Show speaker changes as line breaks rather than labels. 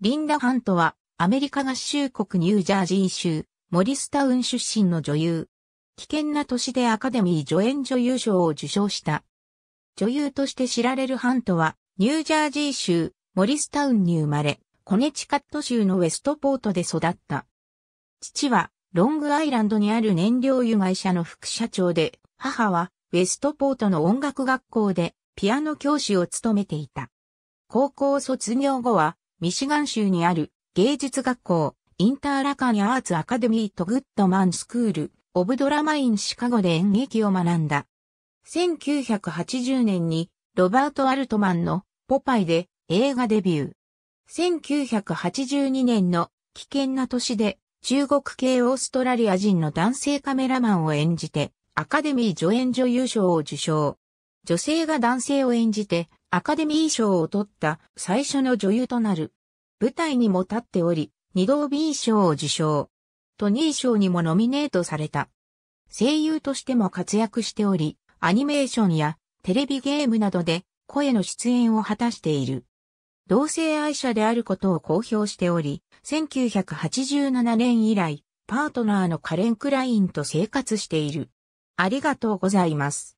リンダ・ハントは、アメリカ合衆国ニュージャージー州、モリスタウン出
身の女優。危険な年でアカデミー助演女優賞を受賞した。女優として知られるハントは、ニュージャージー州、モリスタウンに生まれ、コネチカット州のウェストポートで育った。父は、ロングアイランドにある燃料油会社の副社長で、母は、ウェストポートの音楽学校で、ピアノ教師を務めていた。高校卒業後は、ミシガン州にある芸術学校、インターラカニアーツアカデミーとグッドマンスクール、オブドラマインシカゴで演劇を学んだ。1980年にロバート・アルトマンのポパイで映画デビュー。1982年の危険な年で中国系オーストラリア人の男性カメラマンを演じてアカデミー助演女優賞を受賞。女性が男性を演じてアカデミー賞を取った最初の女優となる。舞台にも立っており、二度 B 賞を受賞。トニー賞にもノミネートされた。声優としても活躍しており、アニメーションやテレビゲームなどで声の出演を果たしている。同性愛者であることを公表しており、1987年以来、パートナーのカレン・ク
ラインと生活している。ありがとうございます。